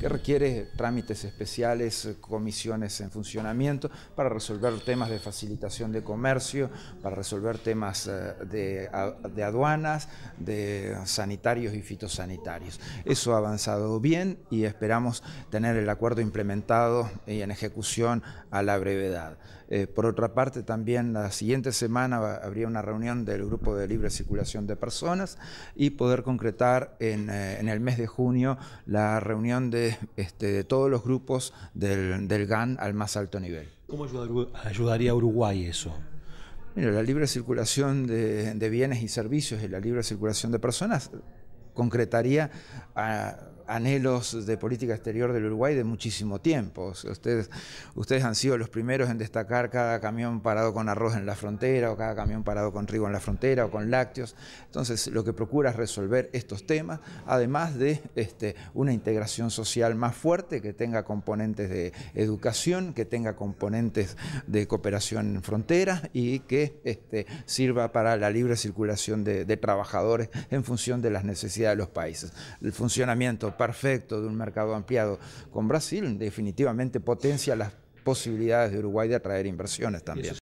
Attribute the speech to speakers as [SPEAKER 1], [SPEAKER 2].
[SPEAKER 1] que requiere trámites especiales, comisiones en funcionamiento, para resolver temas de facilitación de comercio, para resolver temas eh, de, aduanas, de sanitarios y fitosanitarios. Eso ha avanzado bien y esperamos tener el acuerdo implementado y en ejecución a la brevedad. Eh, por otra parte, también la siguiente semana habría una reunión del Grupo de Libre Circulación de Personas y poder concretar en eh, el mes de junio la reunión de este, de, todos los grupos del, GAN al más alto nivel. ¿Cómo ayudaría a Uruguay eso? Mira, la libre circulación de, de bienes y servicios y la libre circulación de personas concretaría a anhelos de política exterior del Uruguay de muchísimo tiempo. ustedes, ustedes han sido los primeros en destacar cada camión parado con arroz en la frontera o cada camión parado con trigo en la frontera o con lácteos. Entonces, lo que procura es resolver estos temas, además de este, una integración social más fuerte que tenga componentes de educación, que tenga componentes de cooperación en frontera, y que este, sirva para la libre circulación de, de trabajadores en función de las necesidades de los países. El funcionamiento perfecto de un mercado ampliado con Brasil, definitivamente potencia las posibilidades de Uruguay de atraer inversiones también.